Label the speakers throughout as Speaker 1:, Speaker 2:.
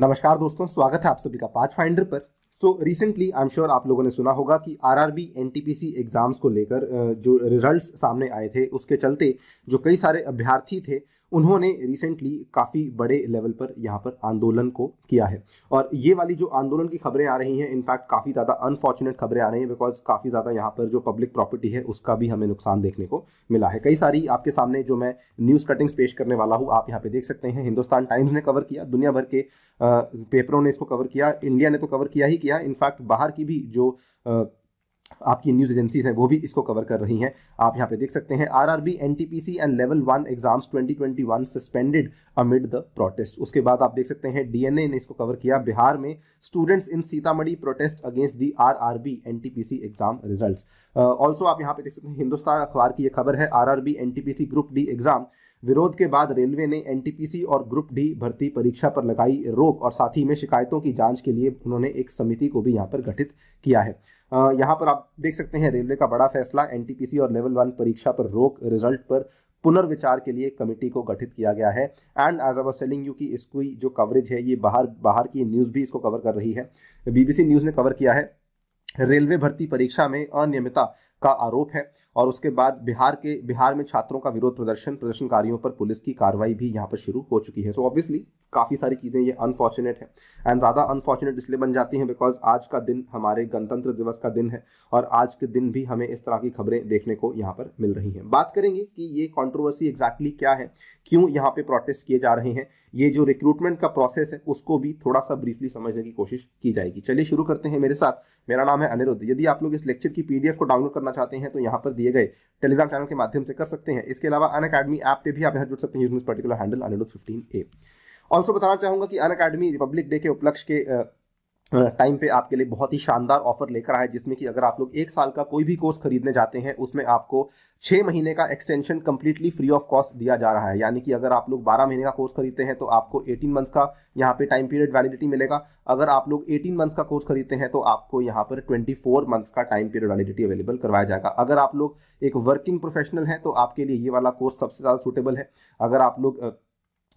Speaker 1: नमस्कार दोस्तों स्वागत है आप सभी का पाथ फाइंडर पर so recently I am sure आप लोगों ने सुना होगा कि R R B N T P C exams को लेकर जो रिजल्ट सामने आए थे उसके चलते जो कई सारे अभ्यर्थी थे उन्होंने रिसेंटली काफ़ी बड़े लेवल पर यहाँ पर आंदोलन को किया है और ये वाली जो आंदोलन की खबरें आ रही हैं इनफैक्ट काफ़ी ज़्यादा अनफॉर्चुनेट खबरें आ रही हैं बिकॉज काफ़ी ज़्यादा यहाँ पर जो पब्लिक प्रॉपर्टी है उसका भी हमें नुकसान देखने को मिला है कई सारी आपके सामने जो मैं न्यूज़ कटिंग्स पेश करने वाला हूँ आप यहाँ पे देख सकते हैं हिंदुस्तान टाइम्स ने कवर किया दुनिया भर के पेपरों ने इसको कवर किया इंडिया ने तो कवर किया ही किया इनफैक्ट बाहर की भी जो आपकी न्यूज़ एजेंसीज हैं वो भी इसको कवर कर रही हैं आप यहाँ पे देख सकते हैं R R B N T P C and level one exams one suspended amid the protest उसके बाद आप देख सकते हैं डी एन ए ने इसको कवर किया बिहार में students in Sitamarhi protest against the R R B N T P C exam result also आप यहाँ पे देख सकते हैं हिंदुस्तान अखबार की ये खबर है R R B N T P C group D exam विरोध के बाद रेलवे ने सी और ग्रुप डी भर्ती परीक्षा पर लगाई रोक और साथ ही में शिकायतों की जांच के लिए उन्होंने एक समिति को भी यहां पर गठित किया है यहाँ पर आप देख सकते हैं रेलवे का बड़ा फैसला एनटीपीसी और लेवल वन परीक्षा पर रोक रिजल्ट पर पुनर्विचार के लिए कमेटी को गठित किया गया है and as our selling you की इसकी जो कवरेज है ये बाहर बाहर की न्यूज़ भी इसको कवर कर रही है बीबीसी न्यूज़ ने कवर किया है रेलवे भर्ती परीक्षा में अनियमितता का आरोप है और उसके बाद बिहार के बिहार में छात्रों का विरोध प्रदर्शन प्रदर्शनकारियों पर पुलिस की कार्रवाई भी यहाँ पर शुरू हो चुकी है सो so ऑब्वियसली काफ़ी सारी चीज़ें ये अनफॉर्चुनेट है एंड ज़्यादा अनफॉर्चुनेट इसलिए बन जाती हैं बिकॉज आज का दिन हमारे गणतंत्र दिवस का दिन है और आज के दिन भी हमें इस तरह की खबरें देखने को यहाँ पर मिल रही हैं बात करेंगे कि ये कॉन्ट्रोवर्सी एग्जैक्टली exactly क्या है क्यों यहाँ पे प्रोटेस्ट किए जा रहे हैं ये जो रिक्रूटमेंट का प्रोसेस है उसको भी थोड़ा सा ब्रीफली समझने की कोशिश की जाएगी चलिए शुरू करते हैं मेरे साथ मेरा नाम है अनिरुद्ध यदि आप लोग इस लेक्चर की पीडीएफ को डाउनलोड करना करना चाहते हैं तो यहाँ पर दिए गए टेलीग्राम चैनल के माध्यम से कर सकते हैं इसके अलावा अन अकेडमी ऐप पर भी आप यहाँ जुड़ सकते हैं particular handle Aniruddh fifteen A also बताना चाहूंगा कि अन अकेडमी रिपब्लिक डे के उपलक्ष्य के टाइम पे आपके लिए बहुत ही शानदार ऑफर लेकर आया है जिसमें कि अगर आप लोग एक साल का कोई भी कोर्स खरीदने जाते हैं उसमें आपको छः महीने का extension completely free of cost दिया जा रहा है यानी कि अगर आप लोग बारह महीने का कोर्स खरीदते हैं तो आपको एटीन मंथ्स का यहाँ पे टाइम पीरियड वैलिडिटी मिलेगा अगर आप लोग एटीन मंथ्स का कोर्स खरीदते हैं तो आपको यहाँ पर ट्वेंटी फोर मंथ्स का टाइम पीरियड वैलिडिटी अवेलेबल करवाया जाएगा अगर आप लोग एक वर्किंग प्रोफेशनल हैं तो आपके लिए ये वाला कोर्स सबसे ज़्यादा सूटेबल है अगर आप लोग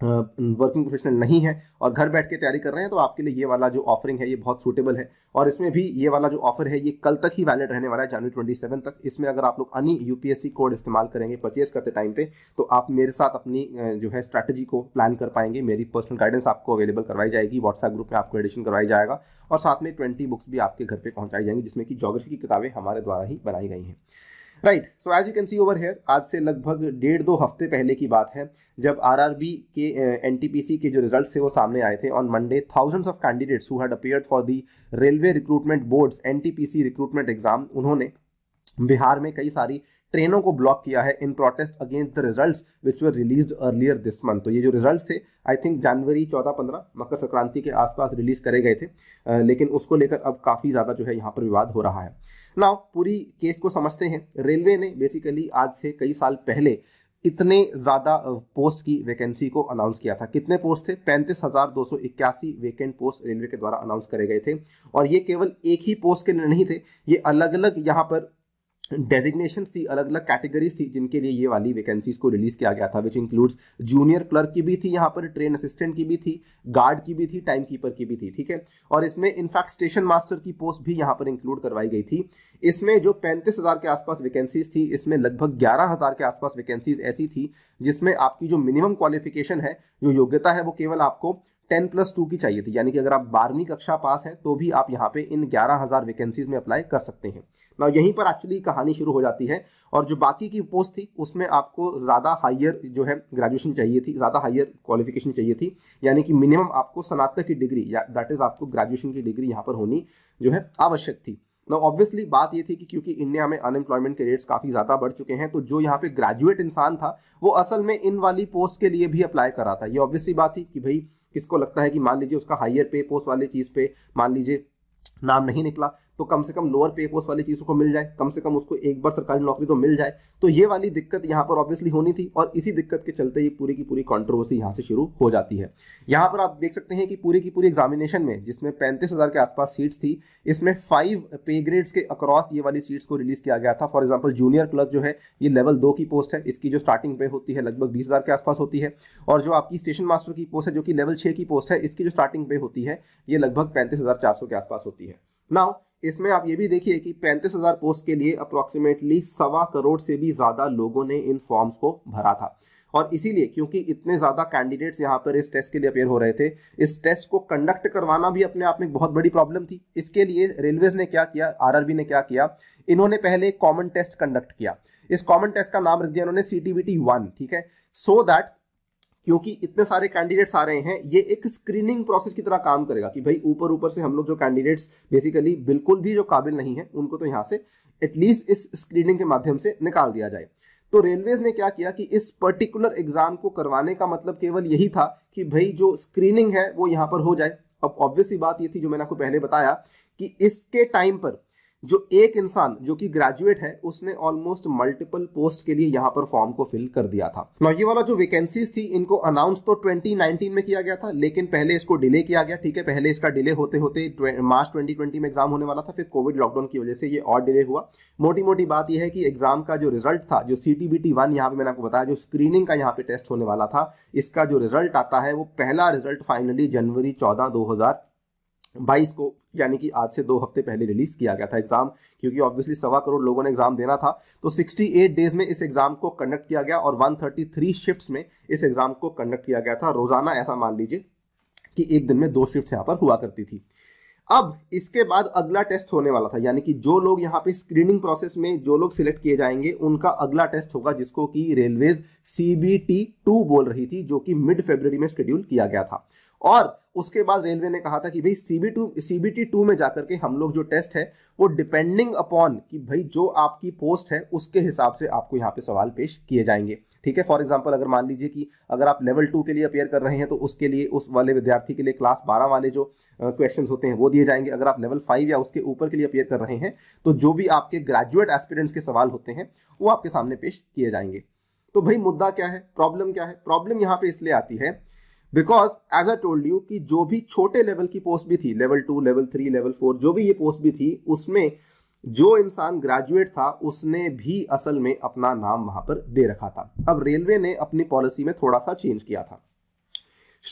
Speaker 1: वर्किंग प्रोफेशनल नहीं है और घर बैठ के तैयारी कर रहे हैं तो आपके लिए ये वाला जो ऑफरिंग है ये बहुत सूटेबल है और इसमें भी ये वाला जो ऑफर है ये कल तक ही वैलिड रहने वाला है जनवरी ट्वेंटी सेवन तक इसमें अगर आप लोग अन्य यूपीएससी कोड इस्तेमाल करेंगे परचेज करते टाइम पे तो आप मेरे साथ अपनी जो है स्ट्रैटेजी को प्लान कर पाएंगे मेरी पर्सनल गाइडेंस आपको अवेलेबल करवाई जाएगी व्हाट्सएप ग्रुप में आपको एडिशन करवाया जाएगा और साथ में ट्वेंटी बुक्स भी आपके घर पर पहुँचाई जाएंगी जिसमें कि जोग्राफी की किताबें हमारे द्वारा ही बनाई गई हैं right so as you can see over here आज से लगभग डेढ़ दो हफ्ते पहले की बात है जब बी के पी सी के जो रिजल्ट थे वो सामने आए थे on Monday thousands of candidates had for the railway recruitment boards C recruitment exam उन्होंने बिहार में कई सारी ट्रेनों को ब्लॉक किया है in protest against the result which were released earlier this month तो ये जो रिजल्ट थे आई थिंक जनवरी चौदह पंद्रह मकर संक्रांति के आसपास रिलीज करे गए थे लेकिन उसको लेकर अब काफ़ी ज़्यादा जो है यहाँ पर विवाद हो रहा है नाउ पूरी केस को समझते हैं रेलवे ने बेसिकली आज से कई साल पहले इतने ज़्यादा पोस्ट की वैकेंसी को अनाउंस किया था कितने पोस्ट थे पैंतीस हज़ार दो सौ इक्यासी वैकेंट पोस्ट रेलवे के द्वारा अनाउंस करे गए थे और ये केवल एक ही पोस्ट के नहीं थे ये अलग अलग यहाँ पर डेजिग्नेशन थी अलग अलग कैटेगरीज थी जिनके लिए ये वाली वैकेंसीज को रिलीज किया गया था विच इंक्लूड्स जूनियर क्लर्क की भी थी यहाँ पर ट्रेन असिस्टेंट की भी थी गार्ड की भी थी टाइम कीपर की भी थी ठीक है और इसमें इनफैक्ट स्टेशन मास्टर की पोस्ट भी यहाँ पर इंक्लूड करवाई गई थी इसमें जो पैंतीस हजार के आसपास वैकेंसीज थी इसमें लगभग ग्यारह हजार के आसपास वैकेंसीज ऐसी थी जिसमें आपकी जो मिनिमम क्वालिफिकेशन है जो योग्यता है वो केवल आपको टेन प्लस टू की चाहिए थी यानी कि अगर आप बारहवीं कक्षा पास हैं तो भी आप यहाँ पे इन ग्यारह हज़ार वैकेंसीज में अप्लाई कर सकते हैं ना यहीं पर एक्चुअली कहानी शुरू हो जाती है और जो बाकी की पोस्ट थी उसमें आपको ज़्यादा हाइयर जो है ग्रेजुएशन चाहिए थी ज़्यादा हाइयर क्वालिफिकेशन चाहिए थी यानी कि मिनिमम आपको स्नातक की डिग्री या दैट इज़ आपको ग्रेजुएशन की डिग्री यहाँ पर होनी जो है आवश्यक थी ना ऑब्वियसली बात ये थी कि क्योंकि इंडिया में अनएम्प्लॉयमेंट के रेट्स काफ़ी ज़्यादा बढ़ चुके हैं तो जो यहाँ पे ग्रेजुएट इंसान था वो असल में इन वाली पोस्ट के लिए भी अप्लाई करा था ये ऑब्वियसली बात थी कि भाई किसको लगता है कि मान लीजिए उसका हायर पे पोस्ट वाली चीज़ पे मान लीजिए नाम नहीं निकला तो कम से कम लोअर पे पोस्ट वाली चीज़ को मिल जाए कम से कम उसको एक बार सरकारी नौकरी तो मिल जाए तो ये वाली दिक्कत यहाँ पर ऑब्वियसली होनी थी और इसी दिक्कत के चलते ये पूरी की पूरी कॉन्ट्रोवर्सी यहाँ से शुरू हो जाती है यहाँ पर आप देख सकते हैं कि पूरी की पूरी एग्जामिनेशन में जिसमें पैंतीस हज़ार के आसपास सीट्स थी इसमें फाइव पे ग्रेड्स के अक्रॉस ये वाली सीट्स को रिलीज किया गया था फॉर एग्जाम्पल जूनियर क्लर्क जो है ये लेवल दो की पोस्ट है इसकी जो स्टार्टिंग पे होती है लगभग बीस के आसपास होती है और जो आपकी स्टेशन मास्टर की पोस्ट है जो कि लेवल छः की पोस्ट है इसकी जो स्टार्टिंग पे होती है ये लगभग पैंतीस के आसपास होती है नाउ इसमें आप ये भी देखिए कि पैंतीस हजार पोस्ट के लिए अप्रोक्सीमेटली सवा करोड़ से भी ज़्यादा लोगों ने इन फॉर्म्स को भरा था और इसीलिए क्योंकि इतने ज़्यादा कैंडिडेट्स यहाँ पर इस टेस्ट के लिए अपेयर हो रहे थे इस टेस्ट को कंडक्ट करवाना भी अपने आप में बहुत बड़ी प्रॉब्लम थी इसके लिए रेलवेज ने क्या किया आर ने क्या किया इन्होंने पहले कॉमन टेस्ट कंडक्ट किया इस कॉमन टेस्ट का नाम रख दिया इन्होंने सी टी वन ठीक है सो so दैट क्योंकि इतने सारे कैंडिडेट्स आ रहे हैं ये एक स्क्रीनिंग प्रोसेस की तरह काम करेगा कि भाई ऊपर ऊपर से हम लोग जो कैंडिडेट्स बेसिकली बिल्कुल भी जो काबिल नहीं है उनको तो यहाँ से एटलीस्ट इस स्क्रीनिंग के माध्यम से निकाल दिया जाए तो रेलवे ने क्या किया कि इस पर्टिकुलर एग्जाम को करवाने का मतलब केवल यही था कि भाई जो स्क्रीनिंग है वो यहाँ पर हो जाए अब ऑब्वियसली बात ये थी जो मैंने आपको पहले बताया कि इसके टाइम पर जो एक इंसान जो कि ग्रेजुएट है उसने ऑलमोस्ट मल्टीपल पोस्ट के लिए यहाँ पर फॉर्म को फिल कर दिया था ना ये वाला जो वैकेंसीज थी इनको अनाउंस तो 2019 में किया गया था लेकिन पहले इसको डिले किया गया ठीक है पहले इसका डिले होते होते मार्च 2020 में एग्जाम होने वाला था फिर कोविड लॉकडाउन की वजह से ये और डिले हुआ मोटी मोटी बात यह है कि एग्जाम का जो रिजल्ट था जो C T B T one यहाँ पे मैंने आपको बताया जो स्क्रीनिंग का यहाँ पे टेस्ट होने वाला था इसका जो रिजल्ट आता है वो पहला रिजल्ट फाइनली जनवरी चौदह दो बाईस को यानी कि आज से दो हफ्ते पहले रिलीज किया गया था एग्जाम क्योंकि ऑब्वियसली सवा करोड़ लोगों ने एग्जाम देना था तो 68 डेज में इस एग्जाम को कंडक्ट किया गया और 133 शिफ्ट्स में इस एग्जाम को कंडक्ट किया गया था रोजाना ऐसा मान लीजिए कि एक दिन में दो शिफ्ट यहाँ पर हुआ करती थी अब इसके बाद अगला टेस्ट होने वाला था यानी कि जो लोग यहाँ पे स्क्रीनिंग प्रोसेस में जो लोग सिलेक्ट किए जाएंगे उनका अगला टेस्ट होगा जिसको कि railways C B T two बोल रही थी जो कि मिड फेब्रवरी में शेड्यूल किया गया था और उसके बाद रेलवे ने कहा था कि भाई सीबी टू सीबीटी टू में जाकर के हम लोग जो टेस्ट है वो डिपेंडिंग अपॉन कि भाई जो आपकी पोस्ट है उसके हिसाब से आपको यहाँ पे सवाल पेश किए जाएंगे ठीक है फॉर एग्जाम्पल अगर मान लीजिए कि अगर आप लेवल टू के लिए अपेयर कर रहे हैं तो उसके लिए उस वाले विद्यार्थी के लिए क्लास बारह वाले जो क्वेश्चन uh, होते हैं वो दिए जाएंगे अगर आप लेवल फाइव या उसके ऊपर के लिए अपेयर कर रहे हैं तो जो भी आपके ग्रेजुएट एस्पिरेंट्स के सवाल होते हैं वो आपके सामने पेश किए जाएंगे तो भाई मुद्दा क्या है प्रॉब्लम क्या है प्रॉब्लम यहाँ पे इसलिए आती है because as I told you कि जो भी छोटे लेवल की पोस्ट भी थी level two level three level four जो भी ये पोस्ट भी थी उसमें जो इंसान ग्रेजुएट था उसने भी असल में अपना नाम वहां पर दे रखा था अब रेलवे ने अपनी पॉलिसी में थोड़ा सा चेंज किया था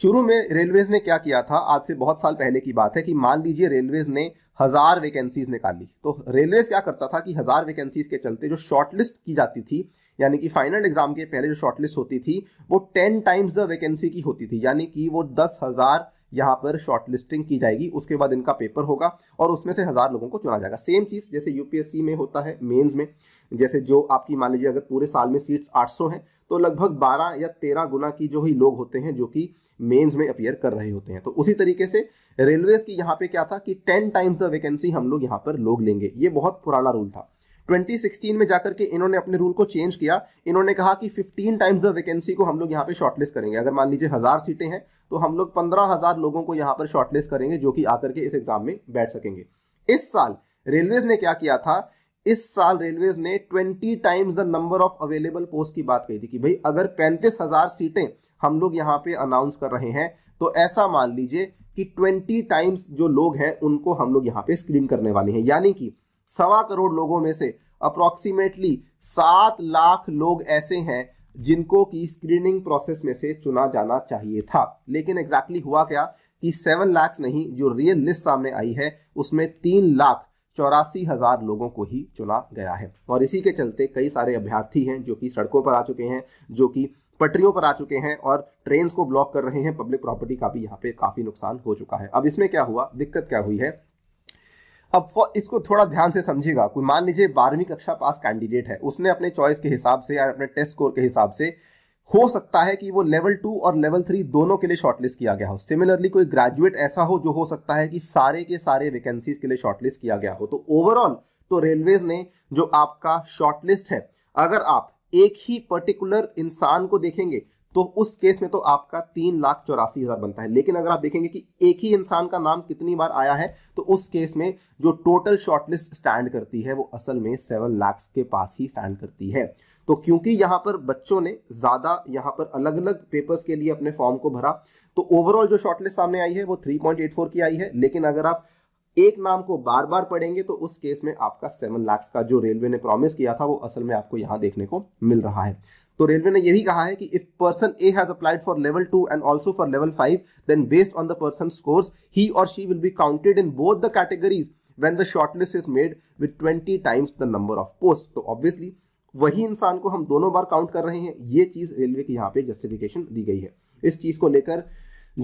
Speaker 1: शुरू में रेलवेज ने क्या किया था आज से बहुत साल पहले की बात है कि मान लीजिए रेलवेज ने हजार वैकेंसीज निकाली तो रेलवे क्या करता था कि हजार वैकेंसीज के चलते जो शॉर्टलिस्ट की जाती थी यानी कि फाइनल एग्जाम के पहले जो शॉर्टलिस्ट होती थी वो टेन टाइम्स द वैकेंसी की होती थी यानी कि वो दस हजार यहाँ पर शॉर्टलिस्टिंग की जाएगी उसके बाद इनका पेपर होगा और उसमें से हज़ार लोगों को चुना जाएगा सेम चीज़ जैसे यूपीएससी में होता है मेंस में जैसे जो आपकी मान लीजिए अगर पूरे साल में सीट्स 800 हैं तो लगभग 12 या 13 गुना की जो ही लोग होते हैं जो कि मेंस में अपियर कर रहे होते हैं तो उसी तरीके से रेलवेज की यहाँ पे क्या था कि 10 टाइम्स द वैकेंसी हम लोग यहाँ पर लोग लेंगे ये बहुत पुराना रूल था 2016 में जाकर के इन्होंने अपने रूल को चेंज किया इन्होंने कहा कि 15 टाइम्स द वैकेंसी को हम लोग यहाँ पे शॉर्टलिस्ट करेंगे अगर मान लीजिए हज़ार सीटें हैं तो हम लोग पंद्रह हज़ार लोगों को यहाँ पर शॉर्टलिस्ट करेंगे जो कि आकर के इस एग्जाम में बैठ सकेंगे इस साल रेलवेज ने क्या किया था इस साल रेलवे ने 20 times the number of available post की बात कही थी कि भाई अगर पैंतीस हजार सीटें हम लोग यहाँ पे अनाउंस कर रहे हैं तो ऐसा मान लीजिए कि 20 टाइम्स जो लोग हैं उनको हम लोग यहाँ पे स्क्रीन करने वाले हैं यानी कि सवा करोड़ लोगों में से अप्रोक्सीमेटली सात लाख लोग ऐसे हैं जिनको की स्क्रीनिंग प्रोसेस में से चुना जाना चाहिए था लेकिन एग्जैक्टली exactly हुआ क्या कि सेवन लाख नहीं जो रियल लिस्ट सामने आई है उसमें तीन लाख चौरासी हजार लोगों को ही चुना गया है और इसी के चलते कई सारे अभ्यर्थी हैं जो कि सड़कों पर आ चुके हैं जो कि पटरियों पर आ चुके हैं और ट्रेन को ब्लॉक कर रहे हैं पब्लिक प्रॉपर्टी का भी यहाँ पे काफी नुकसान हो चुका है अब इसमें क्या हुआ दिक्कत क्या हुई है अब इसको थोड़ा ध्यान से समझिएगा कोई मान लीजिए बारहवीं कक्षा पास कैंडिडेट है उसने अपने चॉइस के हिसाब से या अपने टेस्ट स्कोर के हिसाब से हो सकता है कि वो लेवल टू और लेवल थ्री दोनों के लिए शॉर्टलिस्ट किया गया हो सिमिलरली कोई ग्रेजुएट ऐसा हो जो हो सकता है कि सारे के सारे वैकेंसीज के लिए शॉर्टलिस्ट किया गया हो तो ओवरऑल तो रेलवेज ने जो आपका शॉर्टलिस्ट है अगर आप एक ही पर्टिकुलर इंसान को देखेंगे तो उस केस में तो आपका तीन लाख चौरासी हजार बनता है लेकिन अगर आप देखेंगे कि एक ही इंसान का नाम कितनी बार आया है तो उस केस में जो टोटल शॉर्टलिस्ट स्टैंड करती है वो असल में सेवन लाख के पास ही स्टैंड करती है तो क्योंकि यहाँ पर बच्चों ने ज़्यादा यहाँ पर अलग अलग पेपर्स के लिए अपने फॉर्म को भरा तो ओवरऑल जो शॉर्टलिस्ट सामने आई है वो 3.84 की आई है लेकिन अगर आप एक नाम को बार बार पढ़ेंगे तो उस केस में आपका सेवन लैक्स का जो रेलवे ने प्रॉमिस किया था वो असल में आपको यहाँ देखने को मिल रहा है तो रेलवे ने यह भी कहा है कि if person A has applied for level two and also for level five then based on the person scores ही और she will be counted in both the categories when the shortlist is made with 20 times the number of posts. So तो obviously वही इंसान को हम दोनों बार count कर रहे हैं ये चीज़ रेलवे की यहाँ पे जस्टिफिकेशन दी गई है इस चीज़ को लेकर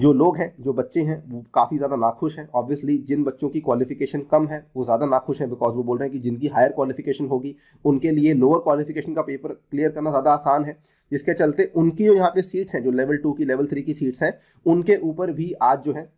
Speaker 1: जो लोग हैं जो बच्चे हैं वो काफ़ी ज़्यादा नाखुश हैं ऑब्वियसली जिन बच्चों की क्वालिफिकेशन कम है वो ज़्यादा नाखुश हैं बिकॉज वो बोल रहे हैं कि जिनकी हायर क्वालिफिकेशन होगी उनके लिए लोअर क्वालिफिकेशन का पेपर क्लियर करना ज़्यादा आसान है जिसके चलते उनकी जो यहाँ पे सीट्स हैं जो लेवल टू की लेवल थ्री की सीट्स हैं उनके ऊपर भी आज जो है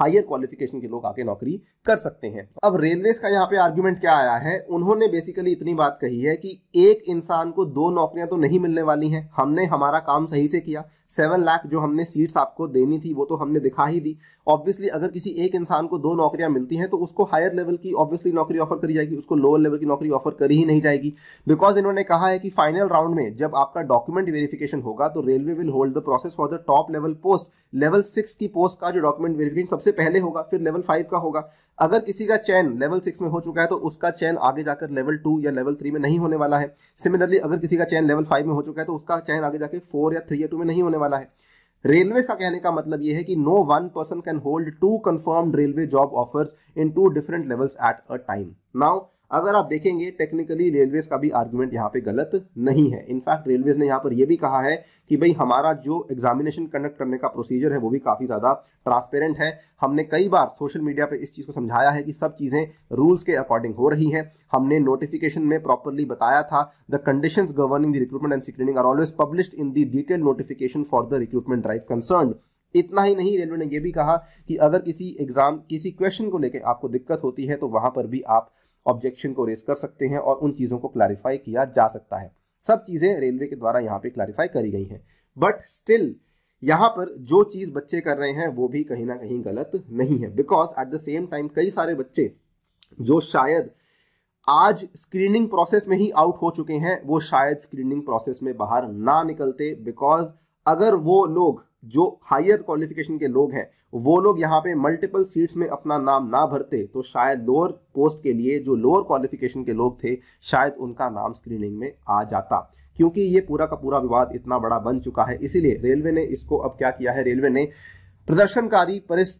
Speaker 1: हायर क्वालिफिकेशन के लोग आके नौकरी कर सकते हैं अब रेलवे का यहाँ पे आर्ग्यूमेंट क्या आया है उन्होंने बेसिकली इतनी बात कही है कि एक इंसान को दो नौकरियां तो नहीं मिलने वाली हैं हमने हमारा काम सही से किया सेवन लाख जो हमने सीट्स आपको देनी थी वो तो हमने दिखा ही दी ऑब्वियसली अगर किसी एक इंसान को दो नौकरियां मिलती हैं तो उसको हायर लेवल की ऑब्वियसली नौकरी ऑफर करी जाएगी उसको लोअर लेवल की नौकरी ऑफर करी ही नहीं जाएगी बिकॉज इन्होंने कहा है कि फाइनल राउंड में जब आपका डॉक्यूमेंट वेरिफिकेशन होगा तो railway will hold the process for the top level post level six की पोस्ट का जो डॉक्यूमेंट वेरिफिकेशन सबसे पहले होगा फिर लेवल फाइव का होगा अगर किसी का चैन लेवल सिक्स में हो चुका है तो उसका चैन आगे जाकर लेवल टू या लेवल थ्री में नहीं होने वाला है सिमिलरली अगर किसी का चैन लेवल फाइव में हो चुका है तो उसका चैन आगे जाकर फोर या थ्री या टू में नहीं होने वाला है रेलवेज का कहने का मतलब यह है कि no one person can hold two confirmed railway job offers in two different levels at a time now अगर आप देखेंगे टेक्निकली रेलवेज का भी आर्ग्यूमेंट यहाँ पे गलत नहीं है इनफैक्ट रेलवेज ने यहाँ पर यह भी कहा है कि भाई हमारा जो एग्जामिनेशन कंडक्ट करने का प्रोसीजर है वो भी काफ़ी ज़्यादा ट्रांसपेरेंट है हमने कई बार सोशल मीडिया पे इस चीज़ को समझाया है कि सब चीज़ें रूल्स के अकॉर्डिंग हो रही हैं हमने नोटिफिकेशन में प्रॉपरली बताया था the condition governing the recruitment and screening are always published in the detail notification for the recruitment drive concern इतना ही नहीं रेलवे ने यह भी कहा कि अगर किसी एग्जाम किसी क्वेश्चन को लेकर आपको दिक्कत होती है तो वहां पर भी आप ऑब्जेक्शन को रेस कर सकते हैं और उन चीज़ों को क्लैरिफाई किया जा सकता है सब चीज़ें रेलवे के द्वारा यहाँ पे क्लैरिफाई करी गई हैं बट स्टिल यहाँ पर जो चीज़ बच्चे कर रहे हैं वो भी कहीं ना कहीं गलत नहीं है because at the same time कई सारे बच्चे जो शायद आज स्क्रीनिंग प्रोसेस में ही आउट हो चुके हैं वो शायद स्क्रीनिंग प्रोसेस में बाहर ना निकलते बिकॉज अगर वो लोग जो हायर क्वालिफिकेशन के लोग हैं वो लोग यहाँ पे मल्टीपल सीट्स में अपना नाम ना भरते तो शायद लोअर पोस्ट के लिए जो लोअर क्वालिफिकेशन के लोग थे शायद उनका नाम स्क्रीनिंग में आ जाता क्योंकि ये पूरा का पूरा विवाद इतना बड़ा बन चुका है इसीलिए रेलवे ने इसको अब क्या किया है रेलवे ने प्रदर्शनकारी परिस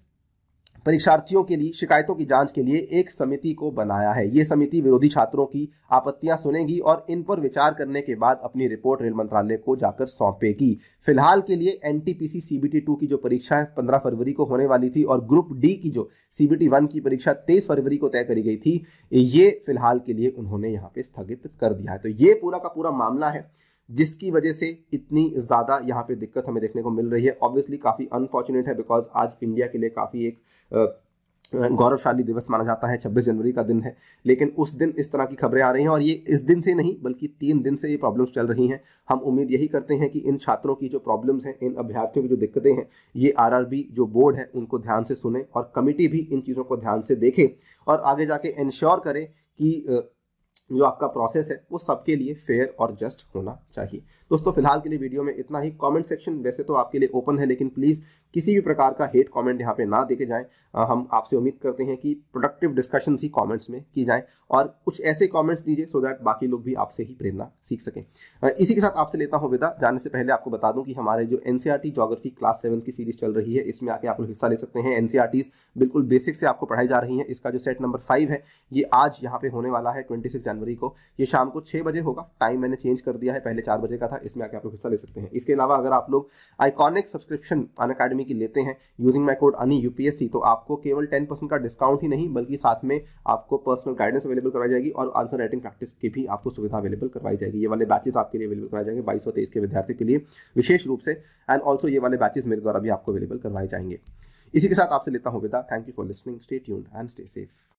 Speaker 1: परीक्षार्थियों के लिए शिकायतों की जांच के लिए एक समिति को बनाया है ये समिति विरोधी छात्रों की आपत्तियां सुनेगी और इन पर विचार करने के बाद अपनी रिपोर्ट रेल मंत्रालय को जाकर सौंपेगी फिलहाल के लिए सी सीबीटी टू की जो परीक्षा है पंद्रह फरवरी को होने वाली थी और ग्रुप डी की जो सीबीटी वन की परीक्षा तेईस फरवरी को तय करी गई थी ये फिलहाल के लिए उन्होंने यहाँ पे स्थगित कर दिया है तो ये पूरा का पूरा मामला है जिसकी वजह से इतनी ज़्यादा यहाँ पे दिक्कत हमें देखने को मिल रही है ऑब्वियसली काफ़ी अनफॉर्चुनेट है बिकॉज आज इंडिया के लिए काफ़ी एक गौरवशाली दिवस माना जाता है 26 जनवरी का दिन है लेकिन उस दिन इस तरह की खबरें आ रही हैं और ये इस दिन से नहीं बल्कि तीन दिन से ये प्रॉब्लम्स चल रही हैं हम उम्मीद यही करते हैं कि इन छात्रों की जो प्रॉब्लम्स हैं इन अभ्यर्थियों की जो दिक्कतें हैं ये आरआरबी जो बोर्ड है उनको ध्यान से सुने और कमेटी भी इन चीज़ों को ध्यान से देखे और आगे जाके इंश्योर करें कि जो आपका प्रोसेस है वो सबके लिए फेयर और जस्ट होना चाहिए दोस्तों फिलहाल के लिए वीडियो में इतना ही कमेंट सेक्शन वैसे तो आपके लिए ओपन है लेकिन प्लीज़ किसी भी प्रकार का हेट कमेंट यहाँ पे ना देके जाएं हम आपसे उम्मीद करते हैं कि प्रोडक्टिव डिस्कशन ही कमेंट्स में की जाएं और कुछ ऐसे कमेंट्स दीजिए सो दैट बाकी लोग भी आपसे ही प्रेरणा सीख सकें इसी के साथ आपसे लेता हूँ विदा जाने से पहले आपको बता दूँ कि हमारे जो एन सी क्लास सेवन की सीरीज चल रही है इसमें आके आप लोग हिस्सा ले सकते हैं एन e बिल्कुल बेसिक से आपको पढ़ाई जा रही है इसका जो सेट नंबर फाइव है ये आज यहाँ पे होने वाला है ट्वेंटी जनवरी को ये शाम को छः बजे होगा टाइम मैंने चेंज कर दिया है पहले चार बजे का था इसमें आके आप लोग हिस्सा ले सकते हैं इसके अलावा अगर आप लोग आइकॉनिक सब्सक्रिप्शन अन अकेडमी की लेते हैं यूजिंग माई कोड अनी यूपीएससी तो आपको केवल टेन परसेंट का डिस्काउंट ही नहीं बल्कि साथ में आपको पर्सनल गाइडेंस अवेलेबल करवाई जाएगी और आंसर राइटिंग प्रैक्टिस की भी आपको सुविधा अवेलेबल करवाई जाएगी ये वाले बैचेस आपके लिए अवेलेबल कराए जाएंगे बाईस और तेईस के विद्यार्थी के लिए विशेष रूप से एंड ऑल्सो ये वाले बैचेस मेरे द्वारा भी आपको अवेलेबल करवाए जाएंगे इसी के साथ आपसे लेता हूँ विदा thank you for listening stay tune and stay safe